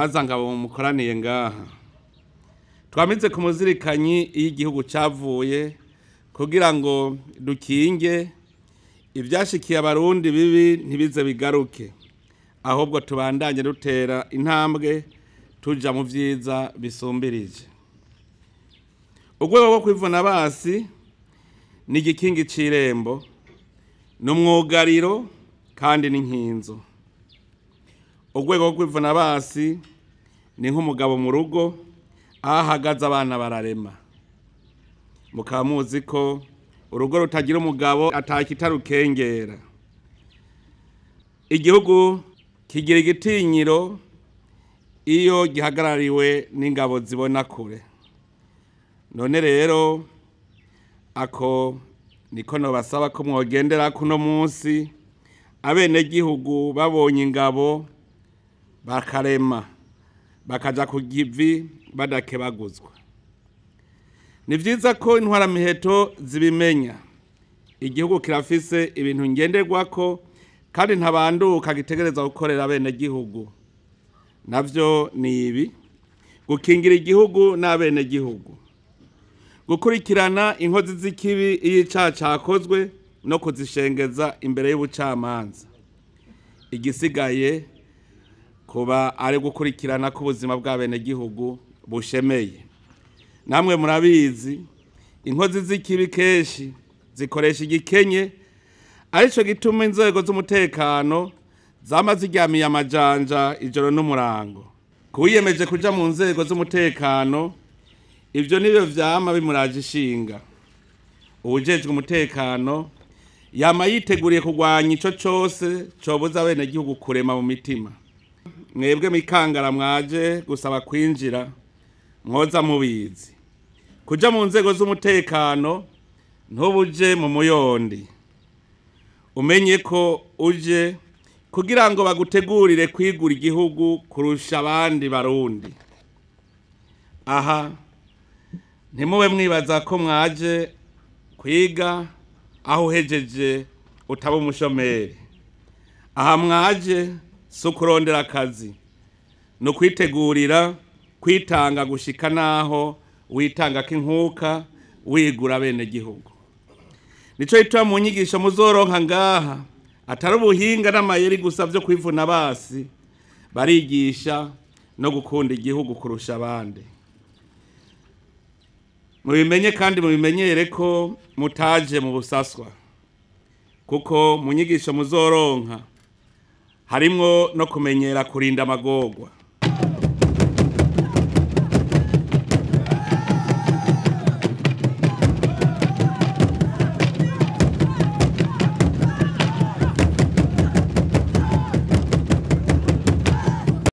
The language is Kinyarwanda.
mpaza ngabo mukoraniye ngaha twamize ku muzirikanyi y’igihugu cyavuye kugira ngo dukinge ibyashikiye abarundi bibi ntibize bigaruke ahubwo tubandanye dutera intambwe tujya mu byiza bisumbirije urwego rwo kwivuna basi ni igikingi cy'irembo ni umwugariro kandi n'inkinzo urwego rwo kwivuna basi ni nk'umugabo mu rugo ahagaze abana bararema mukaba muzi ko urugo rutagira umugabo atakita rukengera igihugu kigira igitinyiro iyo gihagarariwe n'ingabo zibona kure none rero ako niko nabasaba ko mwogendera kuno munsi abenegihugu babonye ingabo bakarema bakajya kugivi givi badakebaguzwa ni byiza ko intwara miheto zibimenya igihugu kirafise ibintu ngenderwa ko kandi ntabanduka gitegereza gukorera abenegihugu nabyo ni ibi gukingira igihugu n'abenegihugu gukurikirana inkozi z'ikibi iyo icyaha cyakozwe no kuzishengeza imbere y'ubucamanza igisigaye kuba ari gukurikirana ko ubuzima bw'abenegihugu bushemeye namwe murabizi inkozi z'ikibi kenshi zikoresha igikenye aricyo gituma inzego z'umutekano zaba ziryamiye amajanja ijoro n'umurango ku wiyemeje kujya mu nzego z'umutekano ibyo nibyo byama bimuraje ishinga ubujejwe umutekano yama yiteguriye kurwanya icyo cyose cyobuza abenegihugu kurema mu mitima mwebwe mikangara mwaje gusaba kwinjira mwoza mubizi kujya mu nzego z'umutekano ntubuje mu muyondi umenye ko uje kugira ngo bagutegurire kwigura igihugu kurusha abandi barundi aha ntimube mwibaza ko mwaje kwiga aho uhejeje utaba umushomeri aha mwaje si ukurondera akazi ni ukwitegurira kwitanga gushika n'aho witanga k'inkuka wigura bene gihugu nicyo hitwa mu nyigisho muzoronka ngaha atari ubuhinga n'amayeri gusa byo kwivuna basi barigisha no gukunda igihugu kurusha abandi mubimenye kandi mubimenyere ko mutaje mu busaswa kuko mu nyigisho muzoronka harimo no kumenyera kurinda amagorwa